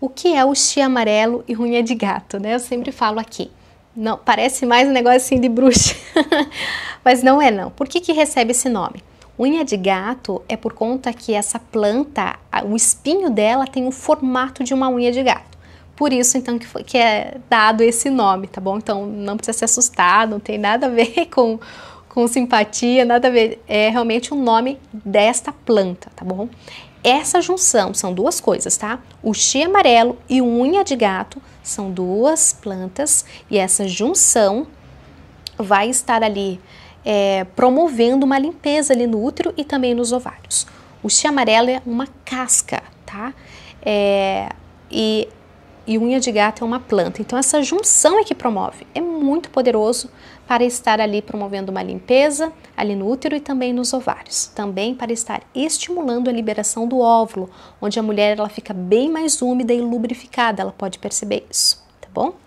o que é o chi amarelo e unha de gato, né? Eu sempre falo aqui. Não, parece mais um negócio assim de bruxa, mas não é não. Por que, que recebe esse nome? Unha de gato é por conta que essa planta, o espinho dela tem o formato de uma unha de gato. Por isso, então, que, foi, que é dado esse nome, tá bom? Então, não precisa se assustar, não tem nada a ver com com simpatia, nada a ver. É realmente o nome desta planta, tá bom? Essa junção são duas coisas, tá? O chi amarelo e unha de gato são duas plantas e essa junção vai estar ali é, promovendo uma limpeza ali no útero e também nos ovários. O chi amarelo é uma casca, tá? É, e e unha de gato é uma planta. Então essa junção é que promove. É muito poderoso para estar ali promovendo uma limpeza ali no útero e também nos ovários. Também para estar estimulando a liberação do óvulo, onde a mulher ela fica bem mais úmida e lubrificada, ela pode perceber isso, tá bom?